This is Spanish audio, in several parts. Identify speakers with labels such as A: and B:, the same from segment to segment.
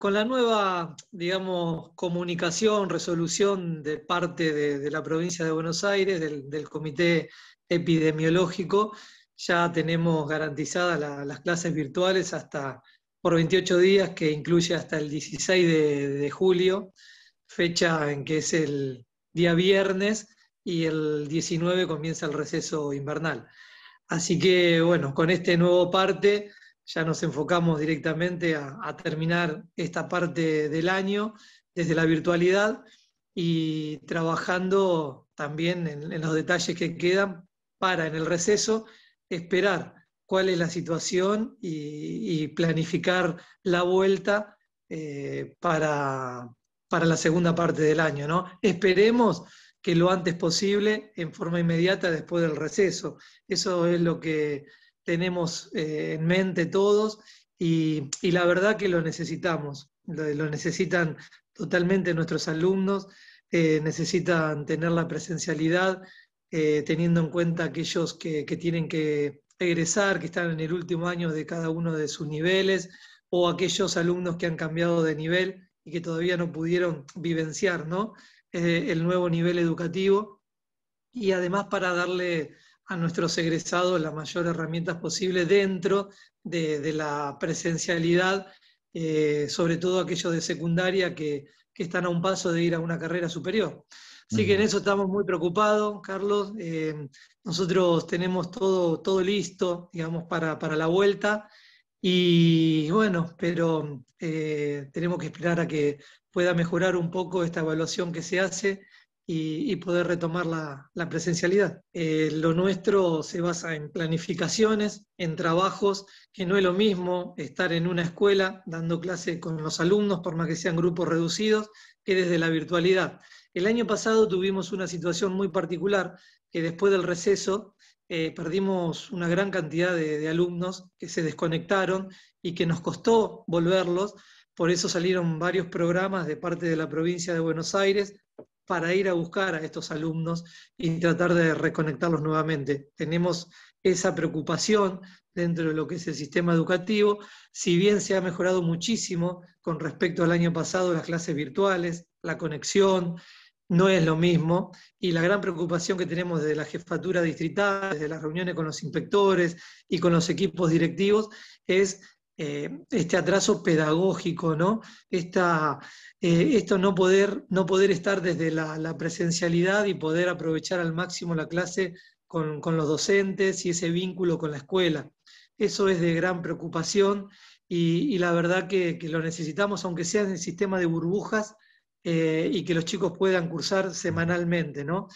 A: Con la nueva, digamos, comunicación, resolución de parte de, la provincia de Buenos Aires, del, Comité Epidemiológico, ya tenemos garantizadas las clases virtuales hasta por 28 días, que incluye hasta el 16 de, de, julio, fecha en que es el día viernes y el 19 comienza el receso invernal. Así que, bueno, con este nuevo parte ya nos enfocamos directamente a, terminar esta parte del año desde la virtualidad y trabajando también en, los detalles que quedan para en el receso esperar cuál es la situación y, planificar la vuelta eh, para, la segunda parte del año. ¿no? Esperemos que lo antes posible, en forma inmediata, después del receso. Eso es lo que tenemos eh, en mente todos y, la verdad que lo necesitamos, lo, necesitan totalmente nuestros alumnos, eh, necesitan tener la presencialidad, eh, teniendo en cuenta aquellos que, tienen que egresar, que están en el último año de cada uno de sus niveles, o aquellos alumnos que han cambiado de nivel y que todavía no pudieron vivenciar ¿no? el nuevo nivel educativo, y además para darle a nuestros egresados las mayores herramientas posibles dentro de, la presencialidad, eh, sobre todo aquellos de secundaria que, están a un paso de ir a una carrera superior. Así que en eso estamos muy preocupados, Carlos. Eh, nosotros tenemos todo, todo listo, digamos, para, la vuelta. Y bueno, pero eh, tenemos que esperar a que pueda mejorar un poco esta evaluación que se hace y, poder retomar la, presencialidad. Eh, lo nuestro se basa en planificaciones, en trabajos, que no es lo mismo estar en una escuela dando clase con los alumnos, por más que sean grupos reducidos, que desde la virtualidad. El año pasado tuvimos una situación muy particular, que después del receso eh, perdimos una gran cantidad de, alumnos que se desconectaron y que nos costó volverlos. Por eso salieron varios programas de parte de la provincia de Buenos Aires para ir a buscar a estos alumnos y tratar de reconectarlos nuevamente. Tenemos esa preocupación dentro de lo que es el sistema educativo, si bien se ha mejorado muchísimo con respecto al año pasado, las clases virtuales, la conexión, no es lo mismo, y la gran preocupación que tenemos desde la jefatura distrital, desde las reuniones con los inspectores y con los equipos directivos, es eh, este atraso pedagógico, ¿no? Eh, esto no poder, no poder estar desde la, presencialidad y poder aprovechar al máximo la clase con, los docentes y ese vínculo con la escuela. Eso es de gran preocupación y, la verdad que, lo necesitamos, aunque sea en el sistema de burbujas, eh, y que los chicos puedan cursar semanalmente, ¿no?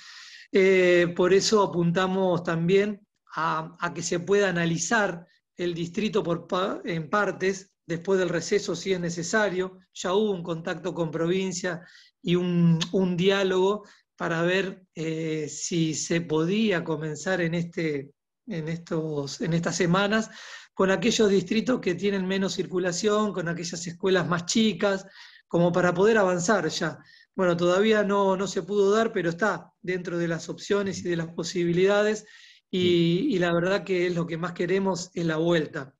A: por eso apuntamos también a que se pueda analizar el distrito por en partes, después del receso si es necesario. Ya hubo un contacto con provincia y un, diálogo para ver eh, si se podía comenzar en, este, en, estos, en estas semanas con aquellos distritos que tienen menos circulación, con aquellas escuelas más chicas, como para poder avanzar ya. Bueno, todavía no, no se pudo dar, pero está dentro de las opciones y de las posibilidades y, la verdad que es lo que más queremos es la vuelta.